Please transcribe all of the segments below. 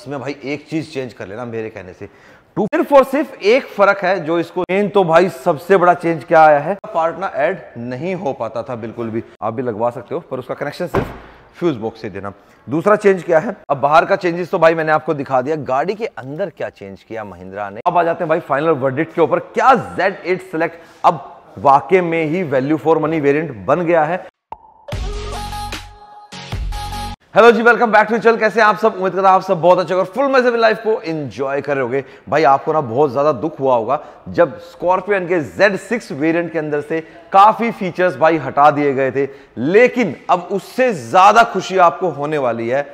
इसमें भाई एक चीज चेंज कर लेना मेरे कहने से टू सिर्फ और सिर्फ एक फर्क है जो इसको मेन तो भाई सबसे बड़ा चेंज क्या आया है पार्टनर ऐड नहीं हो पाता था बिल्कुल भी आप भी लगवा सकते हो पर उसका कनेक्शन सिर्फ फ्यूज बॉक्स से देना दूसरा चेंज क्या है अब बाहर का चेंजेस तो भाई मैंने आपको दिखा दिया गाड़ी के अंदर क्या चेंज किया महिंद्रा ने अब आ जाते हैं भाई फाइनल वर्डिट के ऊपर क्या Z8 सेलेक्ट अब वाकई में ही वैल्यू फॉर मनी वेरियंट बन गया है हेलो जी वेलकम बैक टू चल कैसे आप सब उम्मीद करता आप सब बहुत अच्छे और फुल मजे में लाइफ को एंजॉय कर रहे होगे भाई आपको ना बहुत ज़्यादा दुख हुआ होगा जब स्कॉर्पियन के Z6 वेरिएंट के अंदर से काफ़ी फीचर्स भाई हटा दिए गए थे लेकिन अब उससे ज़्यादा खुशी आपको होने वाली है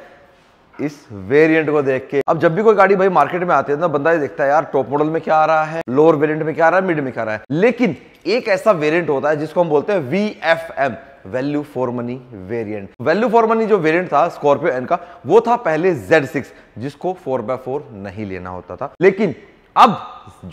इस वेरिएंट को देख के अब जब भी कोई गाड़ी भाई मार्केट में आती है तो ना बंदा ये देखता है यार टॉप मॉडल में क्या आ रहा है लोअर वेरिएंट में क्या आ रहा है मिड में क्या आ रहा है लेकिन एक ऐसा वेरिएंट होता है जिसको हम बोलते हैं V value for money variant value for money जो वेरियंट था स्कॉर्पियो एन का वो था पहले जेड सिक्स जिसको फोर बाय फोर नहीं लेना होता था लेकिन अब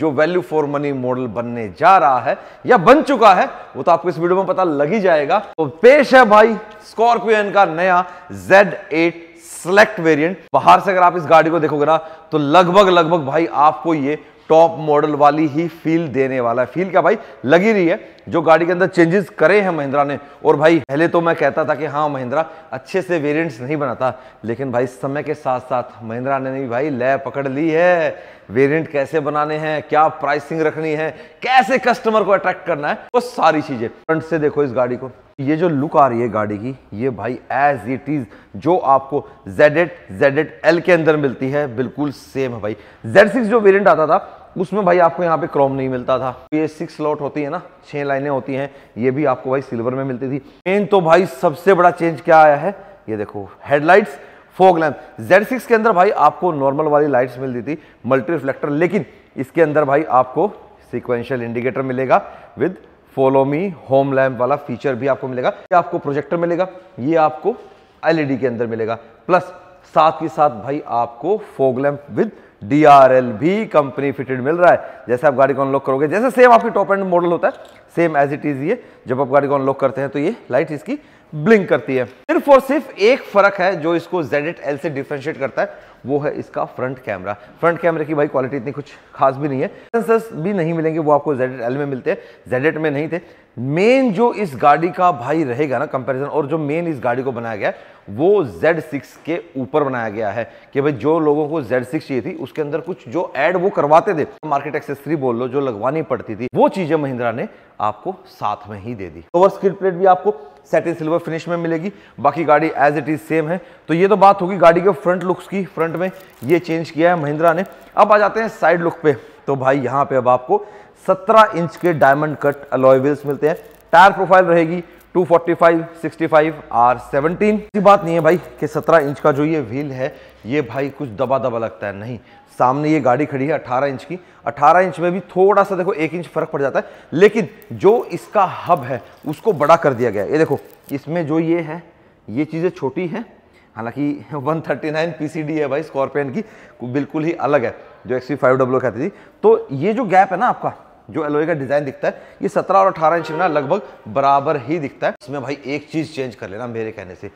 जो वैल्यू फॉर मनी मॉडल बनने जा रहा है या बन चुका है वो तो आपको इस वीडियो में पता लग ही जाएगा तो पेश है भाई स्कॉर्पियो एन का नया जेड एट सेलेक्ट वेरिएंट बाहर से अगर आप इस गाड़ी को देखोगे ना तो लगभग लगभग भाई आपको ये टॉप मॉडल वाली ही फील देने वाला है फील क्या भाई लगी रही है जो गाड़ी के अंदर चेंजेस करे हैं महिंद्रा ने और भाई पहले तो मैं कहता था कि हाँ महिंद्रा अच्छे से वेरिएंट्स नहीं बनाता लेकिन भाई समय के साथ साथ महिंद्रा ने नहीं भाई लय पकड़ ली है वेरिएंट कैसे बनाने हैं क्या प्राइसिंग रखनी है कैसे कस्टमर को अट्रैक्ट करना है वो सारी चीज़ें फ्रंट से देखो इस गाड़ी को ये जो लुक आ रही है गाड़ी की ये भाई एज इट इज जो आपको Z eight Z eight L के अंदर मिलती है बिल्कुल सेम है भाई जेड सिक्स जो वेरिएंट आता था उसमें भाई आपको यहाँ पे क्रोम नहीं मिलता था ये सिक्स लॉट होती है ना छह लाइनें होती हैं ये भी आपको भाई सिल्वर में मिलती थी मेन तो भाई सबसे बड़ा चेंज क्या आया है ये देखो headlights fog lamp Z six के अंदर भाई आपको नॉर्मल वाली लाइट्स मिलती थी मल्टी रिफ्लेक्टर लेकिन इसके अंदर भाई आपको सिक्वेंशियल इंडिकेटर मिलेगा विद फोलोमी होम लैम्प वाला फीचर भी आपको मिलेगा ये आपको प्रोजेक्टर मिलेगा ये आपको एलईडी e के अंदर मिलेगा प्लस साथ ही साथ भाई आपको fog lamp with D R L भी कंपनी फिटेड मिल रहा है जैसे आप गाड़ी को अनलॉक करोगे जैसे सेम आपकी टॉप एंड मॉडल होता है सेम एज इट इज़ ये जब आप गाड़ी को अनलॉक करते हैं तो ये लाइट इसकी ब्लिंक करती है सिर्फ और सिर्फ एक फर्क है जो इसको जेड एल से डिफ्रेंशिएट करता है वो है इसका फ्रंट कैमरा फ्रंट कैमरे की भाई क्वालिटी इतनी कुछ खास भी नहीं है सेंसर्स भी नहीं मिलेंगे वो आपको जेड एल में मिलते हैं ZL में नहीं थे मेन जो इस गाड़ी का भाई रहेगा ना कंपैरिजन और जो मेन इस गाड़ी को बनाया गया वो Z6 के ऊपर बनाया गया है कि भाई जो लोगों को Z6 चाहिए थी उसके अंदर कुछ जो ऐड वो करवाते थे मार्केट एक्सेसरी बोल लो जो लगवानी पड़ती थी वो चीज़ें महिंद्रा ने आपको साथ में ही दे दी ओवर स्किड प्लेट भी आपको सेटिन सिल्वर फिनिश में मिलेगी बाकी गाड़ी एज इट इज़ सेम है तो ये तो बात होगी गाड़ी के फ्रंट लुक्स की फ्रंट में ये चेंज किया है महिंद्रा ने अब आ जाते हैं साइड लुक पे तो भाई यहाँ पे अब आपको 17 इंच के डायमंड कट अलॉय व्हील्स मिलते हैं टायर प्रोफाइल रहेगी 245, 65 आर 17 की बात नहीं है भाई कि 17 इंच का जो ये व्हील है ये भाई कुछ दबा दबा लगता है नहीं सामने ये गाड़ी खड़ी है 18 इंच की 18 इंच में भी थोड़ा सा देखो एक इंच फर्क पड़ जाता है लेकिन जो इसका हब है उसको बड़ा कर दिया गया है ये देखो इसमें जो ये है ये चीज़ें छोटी हैं हालांकि 139 पीसीडी है भाई स्कॉर्पियन की बिल्कुल ही अलग है जो एक्स फाइव कहती थी तो ये जो गैप है ना आपका जो एलोए का डिज़ाइन दिखता है ये 17 और 18 इंच में ना लगभग बराबर ही दिखता है इसमें भाई एक चीज़ चेंज कर लेना मेरे कहने से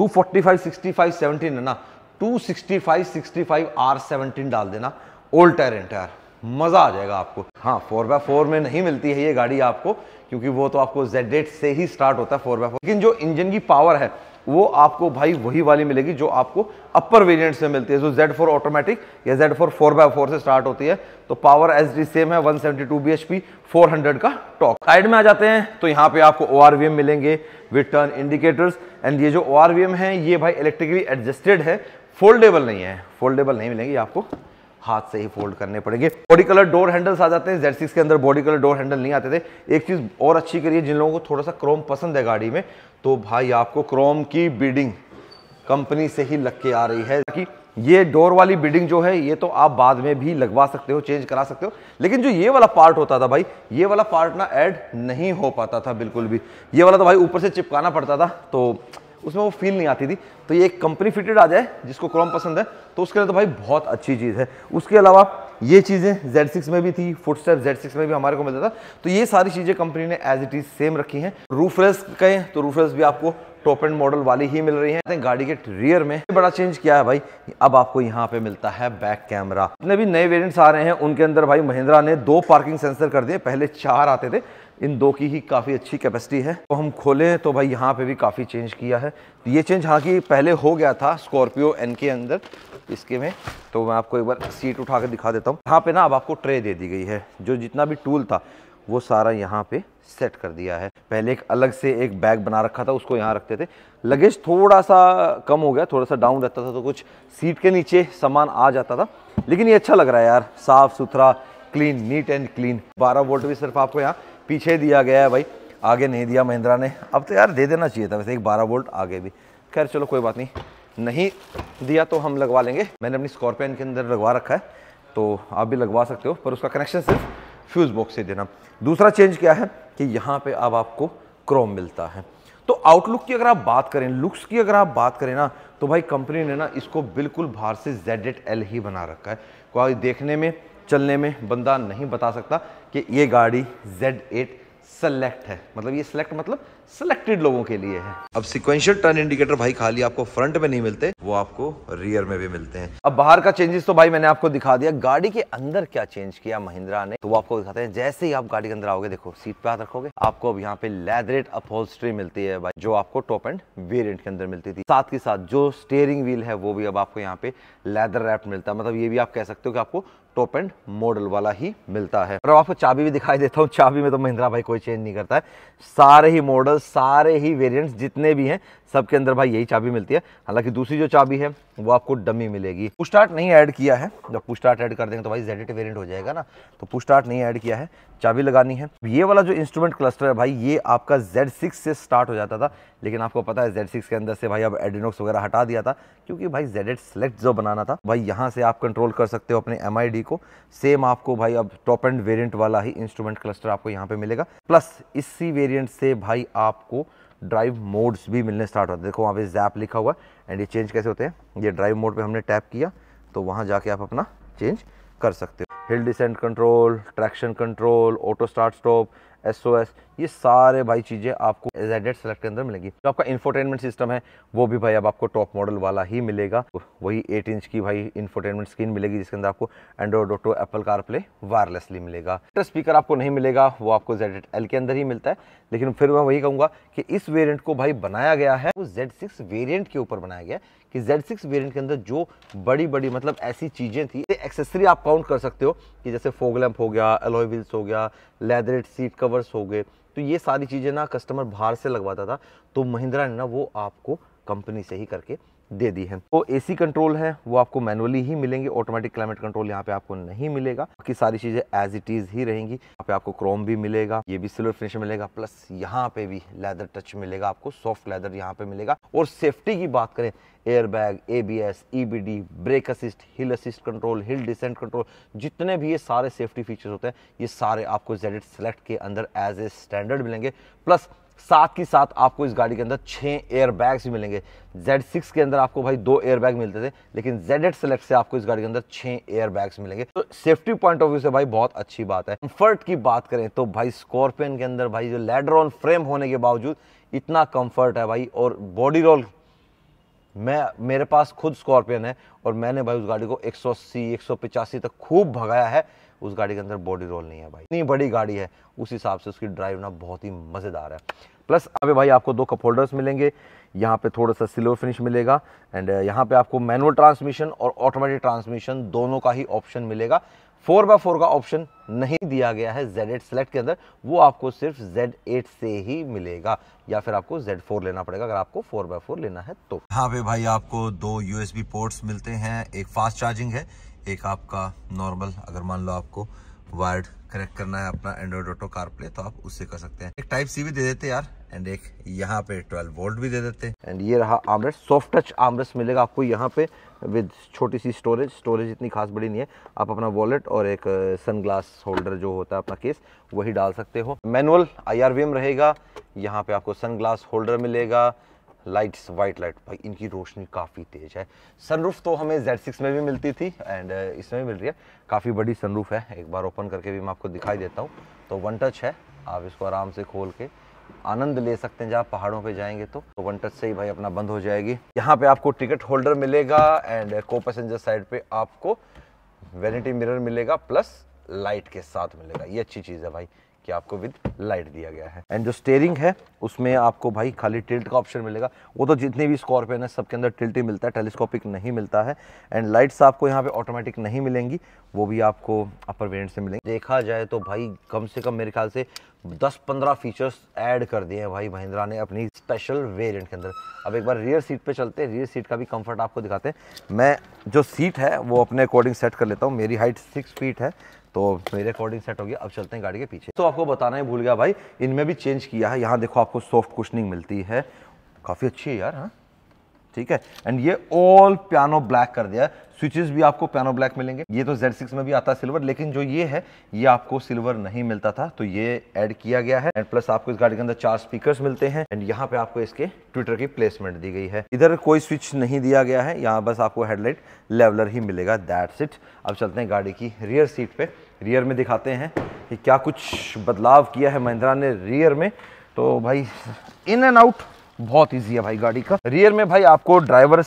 245, 65, 17 है ना 265, 65 आर 17 डाल देना ओल्ड टायर एंड टायर मज़ा आ जाएगा आपको हाँ फोर बाय फोर में नहीं मिलती है ये गाड़ी आपको क्योंकि वो तो आपको जेड से ही स्टार्ट होता है फोर बाय फोर लेकिन जो इंजन की पावर है वो आपको भाई वही वाली मिलेगी जो आपको अपर वेरिएंट से मिलती है जो Z4 फोर ऑटोमेटिक या Z4 four four by four से स्टार्ट होती है तो पावर एस डी सेम है 172 seventy two B H P four hundred का टॉक साइड में आ जाते हैं तो यहाँ पे आपको ओ आर वी एम मिलेंगे विद टर्न इंडिकेटर्स एंड ये जो ओ आर वी एम है ये भाई इलेक्ट्रिकली एडजस्टेड है फोल्डेबल नहीं है फोल्डेबल नहीं मिलेंगे आपको हाथ से ही फोल्ड करने पड़ेंगे बॉडी कलर डोर हैंडल्स आ जाते हैं जेड सिक्स के अंदर बॉडी कलर डोर हैंडल नहीं आते थे एक चीज़ और अच्छी करिए जिन लोगों को थोड़ा सा क्रोम पसंद है गाड़ी में तो भाई आपको क्रोम की बीडिंग कंपनी से ही लग के आ रही है कि ये डोर वाली बिल्डिंग जो है ये तो आप बाद में भी लगवा सकते हो चेंज करा सकते हो लेकिन जो ये वाला पार्ट होता था भाई ये वाला पार्ट ना ऐड नहीं हो पाता था बिल्कुल भी ये वाला तो भाई ऊपर से चिपकाना पड़ता था तो उसमें वो फील नहीं आती थी तो ये एक कंपनी फिटेड आ जाए जिसको क्रोम पसंद है तो उसके लिए तो भाई बहुत अच्छी चीज़ है उसके अलावा ये चीज़ें Z6 में भी थी फुटस्टेप Z6 में भी हमारे को मिलता था तो ये सारी चीज़ें कंपनी ने एज इट इज़ सेम रखी हैं रूफ्रेस कहें तो रूफ्रेस भी आपको टॉप एंड मॉडल वाली ही मिल रही है गाड़ी के रियर में बड़ा चेंज किया है भाई अब आपको यहाँ पे मिलता है बैक कैमरा जितने भी नए वेरियंट्स आ रहे हैं उनके अंदर भाई महिंद्रा ने दो पार्किंग सेंसर कर दिए पहले चार आते थे इन दो की ही काफ़ी अच्छी कैपेसिटी है तो हम खोलें तो भाई यहाँ पे भी काफ़ी चेंज किया है ये चेंज हाँ कि पहले हो गया था स्कॉर्पियो एन के अंदर इसके में तो मैं आपको एक बार सीट उठा कर दिखा देता हूँ यहाँ पे ना अब आपको ट्रे दे दी गई है जो जितना भी टूल था वो सारा यहाँ पे सेट कर दिया है पहले एक अलग से एक बैग बना रखा था उसको यहाँ रखते थे लगेज थोड़ा सा कम हो गया थोड़ा सा डाउन रहता था तो कुछ सीट के नीचे सामान आ जाता था लेकिन ये अच्छा लग रहा है यार साफ़ सुथरा क्लीन नीट एंड क्लीन बारह वोल्ट भी सिर्फ आपको यहाँ पीछे दिया गया है भाई आगे नहीं दिया महिंद्रा ने अब तो यार दे देना चाहिए था वैसे एक बारह वोल्ट आगे भी खैर चलो कोई बात नहीं नहीं दिया तो हम लगवा लेंगे मैंने अपनी स्कॉर्पियन के अंदर लगवा रखा है तो आप भी लगवा सकते हो पर उसका कनेक्शन सिर्फ फ्यूज़ बॉक्स से देना दूसरा चेंज क्या है कि यहाँ पे अब आपको क्रोम मिलता है तो आउटलुक की अगर आप बात करें लुक्स की अगर आप बात करें ना तो भाई कंपनी ने ना इसको बिल्कुल बाहर से जेड एट एल ही बना रखा है कोई देखने में चलने में बंदा नहीं बता सकता कि ये गाड़ी जेड एट सेलेक्ट है मतलब ये सेलेक्ट मतलब सिलेक्टेड लोगों के लिए है अब सिक्वेंशियल टर्न इंडिकेटर भाई खाली आपको फ्रंट में नहीं मिलते वो आपको रियर में भी मिलते हैं अब बाहर का चेंजेस तो भाई मैंने आपको दिखा दिया गाड़ी के अंदर क्या चेंज किया महिंद्रा ने तो वो आपको दिखाते हैं जैसे ही आप गाड़ी के अंदर आओगे देखो सीट पे हाथ रखोगे आपको अब यहाँ पे लेदरेट अपहोल्स्ट्री मिलती है भाई जो आपको टॉप एंड वेरियंट के अंदर मिलती थी साथ ही साथ जो स्टेयरिंग व्हील है वो भी अब आपको यहाँ पे लेदर रैप मिलता है मतलब ये भी आप कह सकते हो कि आपको टॉप एंड मॉडल वाला ही मिलता है और आपको चाबी भी दिखाई देता हूँ चाबी में तो महिंद्रा भाई कोई चेंज नहीं करता है सारे ही मॉडल टोटल सारे ही वेरिएंट्स जितने भी हैं सबके अंदर भाई यही चाबी मिलती है हालांकि दूसरी जो चाबी है वो आपको डमी मिलेगी पुस्टार्ट नहीं ऐड किया है जब पुस्टार्ट ऐड कर देंगे तो भाई जेडेट वेरिएंट हो जाएगा ना तो पुस्टार्ट नहीं ऐड किया है चाबी लगानी है ये वाला जो इंस्ट्रूमेंट क्लस्टर है भाई ये आपका जेड से स्टार्ट हो जाता था लेकिन आपको पता है जेड के अंदर से भाई अब एडिनोक्स वगैरह हटा दिया था क्योंकि भाई जेड सेलेक्ट जो बनाना था भाई यहाँ से आप कंट्रोल कर सकते हो अपने एम को सेम आपको भाई अब टॉप एंड वेरियंट वाला ही इंस्ट्रूमेंट क्लस्टर आपको यहाँ पे मिलेगा प्लस इसी वेरियंट से भाई आप आपको ड्राइव मोड्स भी मिलने स्टार्ट होते हैं देखो वहाँ पे जैप लिखा हुआ है एंड ये चेंज कैसे होते हैं ये ड्राइव मोड पे हमने टैप किया तो वहाँ जाके आप अपना चेंज कर सकते हो hill descent control traction control auto start stop S O S ये सारे भाई चीज़ें आपको जेड एड सेलेक्ट के अंदर मिलेंगी जो आपका इन्फोटेनमेंट सिस्टम है वो भी भाई अब आपको टॉप मॉडल वाला ही मिलेगा वही एट इंच की भाई इन्फोटेनमेंट स्क्रीन मिलेगी जिसके अंदर आपको Android auto Apple car play wirelessly मिलेगा स्पीकर आपको नहीं मिलेगा वो आपको जेड एल के अंदर ही मिलता है लेकिन फिर मैं वही कहूँगा कि इस वेरियंट को भाई बनाया गया है वो जेड सिक्स वेरियंट के ऊपर बनाया गया है कि Z6 वेरिएंट के अंदर जो बड़ी बड़ी मतलब ऐसी चीज़ें थी एक्सेसरी आप काउंट कर सकते हो कि जैसे फोग लैम्प हो गया एलोय व्हील्स हो गया लेदरेट सीट कवर्स हो गए तो ये सारी चीज़ें ना कस्टमर बाहर से लगवाता था तो महिंद्रा ने ना वो आपको कंपनी से ही करके दे दी है तो एसी कंट्रोल है वो आपको मैनुअली ही मिलेंगे ऑटोमेटिक क्लाइमेट कंट्रोल यहाँ पे आपको नहीं मिलेगा बाकी सारी चीज़ें एज इट इज़ ही रहेंगी यहाँ पे आपको क्रोम भी मिलेगा ये भी सिल्वर फिनिश मिलेगा प्लस यहाँ पे भी लेदर टच मिलेगा आपको सॉफ्ट लेदर यहाँ पे मिलेगा और सेफ्टी की बात करें airbag ABS EBD brake assist hill assist control hill descent control जितने भी ये सारे सेफ्टी फीचर्स होते हैं ये सारे आपको जेड सेलेक्ट के अंदर एज ए स्टैंडर्ड मिलेंगे प्लस साथ ही साथ आपको इस गाड़ी के अंदर छः एयर बैग्स भी मिलेंगे जेड सिक्स के अंदर आपको भाई दो एयर बैग मिलते थे लेकिन जेड एट सेलेक्ट से आपको इस गाड़ी के अंदर छः एयर बैग्स मिलेंगे तो सेफ्टी पॉइंट ऑफ व्यू से भाई बहुत अच्छी बात है कम्फर्ट की बात करें तो भाई स्कॉर्पियन के अंदर भाई जो लेडर ऑन फ्रेम होने के बावजूद इतना कंफर्ट है भाई और बॉडी रोल मैं मेरे पास खुद स्कॉर्पियन है और मैंने भाई उस गाड़ी को एक सौ तक खूब भगाया है उस गाड़ी के अंदर बॉडी रोल नहीं है भाई इतनी बड़ी गाड़ी है उस हिसाब से उसकी ड्राइव ना बहुत ही मज़ेदार है प्लस अभी भाई आपको दो कप होल्डर्स मिलेंगे यहाँ पे थोड़ा सा सिल्वर फिनिश मिलेगा एंड यहाँ पे आपको मैनुअल ट्रांसमिशन और ऑटोमेटिक ट्रांसमिशन दोनों का ही ऑप्शन मिलेगा फोर बाय फोर का ऑप्शन नहीं दिया गया है जेड एट सेलेक्ट के अंदर वो आपको सिर्फ जेड एट से ही मिलेगा या फिर आपको जेड फोर लेना पड़ेगा अगर आपको फोर बाय फोर लेना है तो हाँ भाई आपको दो यूएसबी पोर्ट्स मिलते हैं एक फास्ट चार्जिंग है एक आपका नॉर्मल अगर मान लो आपको वायर्ड कनेक्ट करना है अपना एंड्रॉइड ऑटो कार प्ले तो आप उससे कर सकते हैं एक टाइप सी भी दे देते यार एंड एक यहाँ पे 12 वोल्ट भी दे देते एंड ये रहा आमरस सॉफ्ट टच आमरस मिलेगा आपको यहाँ पे विद छोटी सी स्टोरेज स्टोरेज इतनी खास बड़ी नहीं है आप अपना वॉलेट और एक सनग्लास होल्डर जो होता है अपना केस वही डाल सकते हो मैनुअल आई रहेगा यहाँ पे आपको सनग्लास होल्डर मिलेगा लाइट्स वाइट लाइट भाई इनकी रोशनी काफ़ी तेज़ है सनरूफ तो हमें Z6 में भी मिलती थी एंड uh, इसमें भी मिल रही है काफ़ी बड़ी सनरूफ है एक बार ओपन करके भी मैं आपको दिखाई देता हूँ तो वन टच है आप इसको आराम से खोल के आनंद ले सकते हैं जहाँ पहाड़ों पे जाएंगे तो वन तो टच से ही भाई अपना बंद हो जाएगी यहाँ पे आपको टिकट होल्डर मिलेगा एंड को पैसेंजर साइड पे आपको वेनिटी मिरर मिलेगा प्लस लाइट के साथ मिलेगा ये अच्छी चीज़ है भाई कि आपको विद लाइट दिया गया है एंड जो स्टेयरिंग है उसमें आपको भाई खाली टिल्ट का ऑप्शन मिलेगा वो तो जितने भी स्कॉर्पियन है सबके अंदर टिल्ट ही मिलता है टेलीस्कोपिक नहीं मिलता है एंड लाइट्स आपको यहाँ पे ऑटोमेटिक नहीं मिलेंगी वो भी आपको अपर वेरियंट से मिलेंगे देखा जाए तो भाई कम से कम मेरे ख्याल से दस पंद्रह फीचर्स एड कर दिए हैं भाई महिंद्रा ने अपनी स्पेशल वेरियंट के अंदर अब एक बार रियर सीट पर चलते हैं रियर सीट का भी कंफर्ट आपको दिखाते हैं मैं जो सीट है वो अपने अकॉर्डिंग सेट कर लेता हूँ मेरी हाइट सिक्स फीट है तो मेरी रिकॉर्डिंग सेट हो गया अब चलते हैं गाड़ी के पीछे तो आपको बताना ही भूल गया भाई इनमें भी चेंज किया है यहाँ देखो आपको सॉफ्ट कुशनिंग मिलती है काफ़ी अच्छी है यार हाँ ठीक है एंड ये ऑल पियानो ब्लैक कर दिया स्विचेस भी आपको पियानो ब्लैक मिलेंगे ये तो Z6 में भी आता है सिल्वर लेकिन जो ये है ये आपको सिल्वर नहीं मिलता था तो ये ऐड किया गया है एंड प्लस आपको इस गाड़ी के अंदर चार स्पीकर्स मिलते हैं एंड यहाँ पे आपको इसके ट्विटर की प्लेसमेंट दी गई है इधर कोई स्विच नहीं दिया गया है यहाँ बस आपको हेडलाइट लेवलर ही मिलेगा दैट्स इट अब चलते हैं गाड़ी की रियर सीट पे रियर में दिखाते हैं कि क्या कुछ बदलाव किया है महिंद्रा ने रियर में तो भाई इन एंड आउट बहुत ईजी है भाई गाड़ी का रियर में भाई आपको ड्राइवर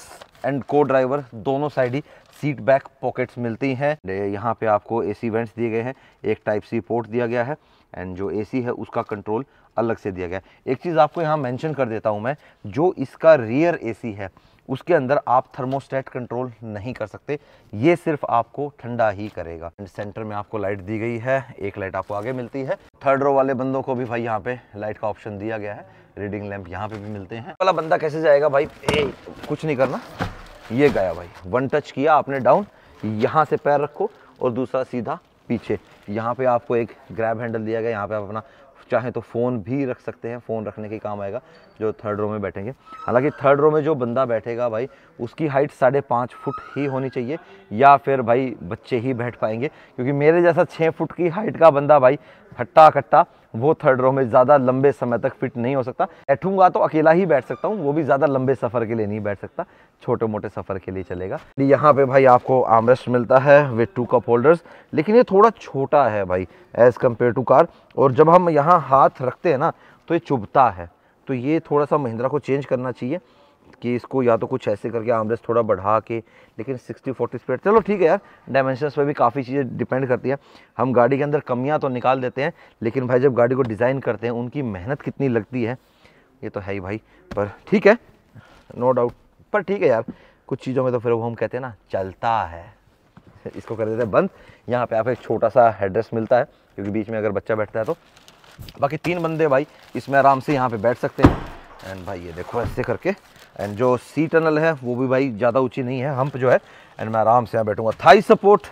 एंड को ड्राइवर दोनों साइड ही सीट बैक पॉकेट्स मिलती हैं यहाँ पे आपको एसी वेंट्स दिए गए हैं एक टाइप सी पोर्ट दिया गया है एंड जो एसी है उसका कंट्रोल अलग से दिया गया है एक चीज़ आपको यहाँ मेंशन कर देता हूँ मैं जो इसका रियर एसी है उसके अंदर आप थर्मोस्टेट कंट्रोल नहीं कर सकते ये सिर्फ आपको ठंडा ही करेगा सेंटर में आपको लाइट दी गई है एक लाइट आपको आगे मिलती है थर्ड रो वाले बंदों को भी भाई यहाँ पे लाइट का ऑप्शन दिया गया है रीडिंग लैंप यहाँ पे भी मिलते हैं वाला बंदा कैसे जाएगा भाई ए, कुछ नहीं करना ये गया भाई वन टच किया आपने डाउन यहाँ से पैर रखो और दूसरा सीधा पीछे यहाँ पे आपको एक ग्रैब हैंडल दिया गया यहाँ पे आप अपना चाहें तो फ़ोन भी रख सकते हैं फ़ोन रखने के काम आएगा जो थर्ड रो में बैठेंगे हालांकि थर्ड रो में जो बंदा बैठेगा भाई उसकी हाइट साढ़े पाँच फुट ही होनी चाहिए या फिर भाई बच्चे ही बैठ पाएंगे क्योंकि मेरे जैसा छः फुट की हाइट का बंदा भाई हट्टा खट्टा वो थर्ड रो में ज़्यादा लंबे समय तक फिट नहीं हो सकता बैठूंगा तो अकेला ही बैठ सकता हूँ वो भी ज़्यादा लंबे सफ़र के लिए नहीं बैठ सकता छोटे मोटे सफ़र के लिए चलेगा यहाँ पे भाई आपको आमरेस्ट मिलता है विद टू कप होल्डर्स लेकिन ये थोड़ा छोटा है भाई एज़ कम्पेयर टू कार और जब हम यहाँ हाथ रखते हैं ना तो ये चुभता है तो ये थोड़ा सा महिंद्रा को चेंज करना चाहिए कि इसको या तो कुछ ऐसे करके आमरेस थोड़ा बढ़ा के लेकिन 60 40 स्पीड चलो ठीक है यार डायमेंशन पर भी काफ़ी चीज़ें डिपेंड करती है हम गाड़ी के अंदर कमियाँ तो निकाल देते हैं लेकिन भाई जब गाड़ी को डिज़ाइन करते हैं उनकी मेहनत कितनी लगती है ये तो है ही भाई पर ठीक है नो डाउट पर ठीक है यार कुछ चीज़ों में तो फिर वो हम कहते हैं ना चलता है इसको कर देते हैं बंद यहाँ पर आप एक छोटा सा एड्रेस मिलता है क्योंकि बीच में अगर बच्चा बैठता है तो बाकी तीन बंदे भाई इसमें आराम से यहाँ पर बैठ सकते हैं एंड भाई ये देखो ऐसे करके एंड जो सी टनल है वो भी भाई ज़्यादा ऊँची नहीं है हम्प जो है एंड मैं आराम से यहाँ बैठूँगा थाई सपोर्ट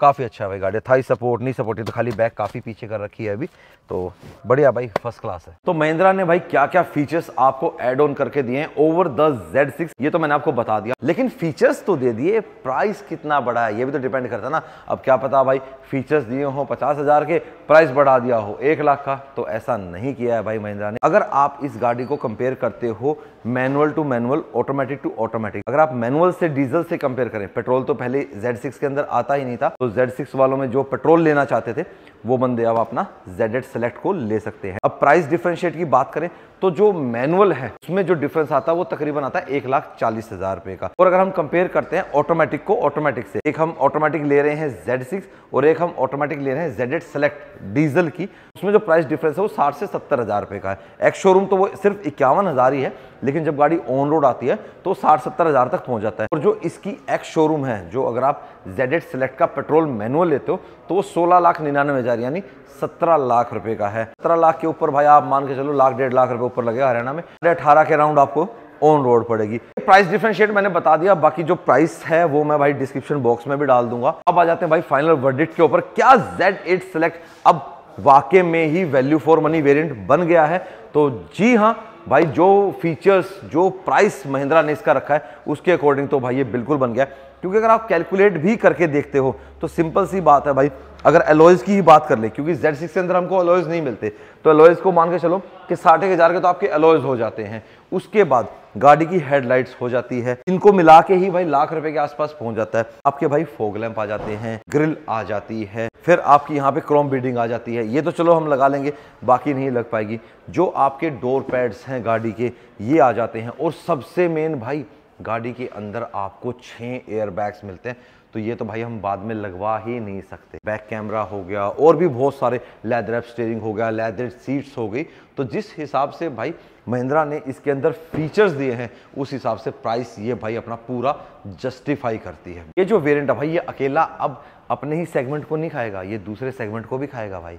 काफ़ी अच्छा है भाई गाड़ी थाई सपोर्ट नहीं सपोर्ट तो खाली बैक काफ़ी पीछे कर रखी है अभी तो बढ़िया भाई फर्स्ट क्लास है तो महिंद्रा ने भाई क्या क्या फीचर्स आपको एड ऑन करके दिए हैं ओवर द जेड सिक्स ये तो मैंने आपको बता दिया लेकिन फीचर्स तो दे दिए प्राइस कितना बड़ा है ये भी तो डिपेंड करता है ना अब क्या पता भाई फीचर्स दिए हो पचास हजार के प्राइस बढ़ा दिया हो एक लाख का तो ऐसा नहीं किया है भाई महिंद्रा ने अगर आप इस गाड़ी को कंपेयर करते हो manual to manual automatic to automatic अगर आप मैनुअल से डीजल से कंपेयर करें पेट्रोल तो पहले जेड सिक्स के अंदर आता ही नहीं था तो तो Z6 वालों में जो पेट्रोल लेना चाहते थे वो बंदे अब अपना जेड सेलेक्ट को ले सकते हैं अब प्राइस डिफ्रेंशिएट की बात करें तो जो मैनुअल है उसमें जो डिफरेंस आता है वो तकरीबन आता है एक लाख चालीस हजार रुपए का और अगर हम कंपेयर करते हैं ऑटोमेटिक को ऑटोमेटिक से एक हम ऑटोमेटिक ले रहे हैं जेड सिक्स और एक हम ऑटोमेटिक ले रहे हैं जेड सेलेक्ट डीजल की उसमें जो प्राइस डिफरेंस है वो साठ से सत्तर हजार रुपए का है एक्स शोरूम तो वो सिर्फ इक्यावन हजार ही है लेकिन जब गाड़ी ऑन रोड आती है तो साठ सत्तर हजार तक पहुंच जाता है और जो इसकी एक्स शोरूम है जो अगर आप जेड सेलेक्ट का पेट्रोल मैनुअल लेते हो तो वो सोलह लाख निन्यानवे हज़ार यानी सत्रह लाख रुपए का है सत्रह लाख के ऊपर भाई आप मान के चलो लाख डेढ़ लाख रुपए ऊपर लगेगा हरियाणा में साढ़े अठारह के राउंड आपको ऑन रोड पड़ेगी प्राइस डिफ्रेंशिएट मैंने बता दिया बाकी जो प्राइस है वो मैं भाई डिस्क्रिप्शन बॉक्स में भी डाल दूंगा अब आ जाते हैं भाई फाइनल वर्डिट के ऊपर क्या जेड एट सेलेक्ट अब वाकई में ही वैल्यू फॉर मनी वेरियंट बन गया है तो जी हाँ भाई जो फीचर्स जो प्राइस महिंद्रा ने इसका रखा है उसके अकॉर्डिंग तो भाई ये बिल्कुल बन गया क्योंकि अगर आप कैलकुलेट भी करके देखते हो तो सिंपल सी बात है भाई अगर एलोइज की ही बात कर ले क्योंकि जेड सिक्स के अंदर हमको एलोइज नहीं मिलते तो एलोइज को मान के चलो कि साठ हज़ार के तो आपके एलोइज हो जाते हैं उसके बाद गाड़ी की हेडलाइट्स हो जाती है इनको मिला के ही भाई लाख रुपए के आसपास पहुंच जाता है आपके भाई फोग लैंप आ जाते हैं ग्रिल आ जाती है फिर आपकी यहाँ पे क्रोम बिल्डिंग आ जाती है ये तो चलो हम लगा लेंगे बाकी नहीं लग पाएगी जो आपके डोर पैड्स हैं गाड़ी के ये आ जाते हैं और सबसे मेन भाई गाड़ी के अंदर आपको छः एयरबैग्स मिलते हैं तो ये तो भाई हम बाद में लगवा ही नहीं सकते बैक कैमरा हो गया और भी बहुत सारे लेदर एप स्टेयरिंग हो गया लेदर सीट्स हो गई तो जिस हिसाब से भाई महिंद्रा ने इसके अंदर फीचर्स दिए हैं उस हिसाब से प्राइस ये भाई अपना पूरा जस्टिफाई करती है ये जो वेरियंट है भाई ये अकेला अब अपने ही सेगमेंट को नहीं खाएगा ये दूसरे सेगमेंट को भी खाएगा भाई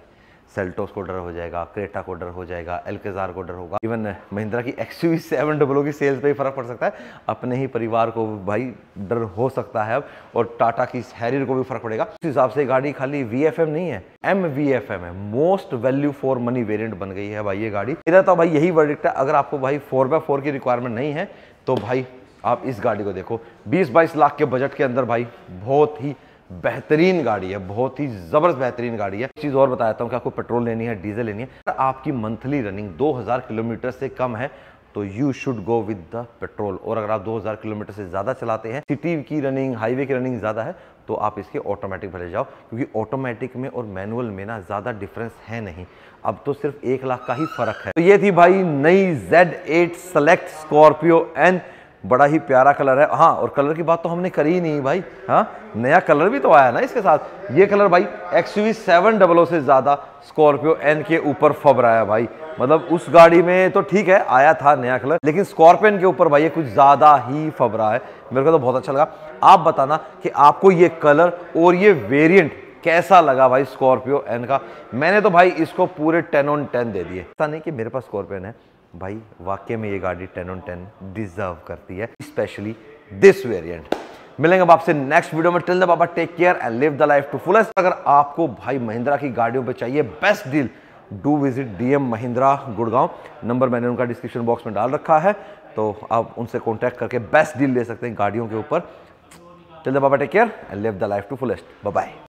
सेल्टोस को डर हो जाएगा क्रेटा को डर हो जाएगा एलकेजार को डर होगा इवन महिंद्रा की एक्स यू सेवन डब्लो की सेल्स पे ही फर्क पड़ सकता है अपने ही परिवार को भाई डर हो सकता है अब और टाटा की हैरियर को भी फर्क पड़ेगा उस हिसाब से गाड़ी खाली वी नहीं है एम वी है most value for money variant बन गई है भाई ये गाड़ी मेरा तो भाई यही वर्डिक्ट है अगर आपको भाई फोर बाय फोर की रिक्वायरमेंट नहीं है तो भाई आप इस गाड़ी को देखो बीस बाईस लाख के बजट के अंदर भाई बहुत ही बेहतरीन गाड़ी है बहुत ही ज़बरदस्त बेहतरीन गाड़ी है चीज़ और बताता हूँ कि आपको पेट्रोल लेनी है डीजल लेनी है आपकी मंथली रनिंग 2000 किलोमीटर से कम है तो you should go with the petrol और अगर आप 2000 किलोमीटर से ज़्यादा चलाते हैं सिटी की रनिंग हाईवे की रनिंग ज़्यादा है तो आप इसके ऑटोमेटिक भले जाओ क्योंकि ऑटोमेटिक में और मैनुअल में ना ज़्यादा डिफरेंस है नहीं अब तो सिर्फ एक लाख का ही फर्क है तो ये थी भाई नई Z8 eight select Scorpio and बड़ा ही प्यारा कलर है हाँ और कलर की बात तो हमने करी ही नहीं भाई हाँ नया कलर भी तो आया ना इसके साथ ये कलर भाई एक्स यू सेवन डबल से ज़्यादा स्कॉर्पियो एन के ऊपर फबराया भाई मतलब उस गाड़ी में तो ठीक है आया था नया कलर लेकिन स्कॉर्पियन के ऊपर भाई ये कुछ ज़्यादा ही फबरा है मेरे को तो बहुत अच्छा लगा आप बताना कि आपको ये कलर और ये वेरियंट कैसा लगा भाई स्कॉर्पियो एन का मैंने तो भाई इसको पूरे टेन ऑन टेन दे दिए ऐसा नहीं कि मेरे पास स्कॉर्पियन है भाई वाकई में ये गाड़ी टेन ऑन टेन डिजर्व करती है स्पेशली दिस वेरियंट मिलेंगे अब आपसे नेक्स्ट वीडियो में till the Baba take care and live the life to fullest अगर आपको भाई महिंद्रा की गाड़ियों पे चाहिए best deal do visit DM Mahindra Gurgaon number मैंने उनका डिस्क्रिप्शन बॉक्स में डाल रखा है तो आप उनसे कॉन्टैक्ट करके बेस्ट डील ले सकते हैं गाड़ियों के ऊपर till the Baba take care and live the life to fullest bye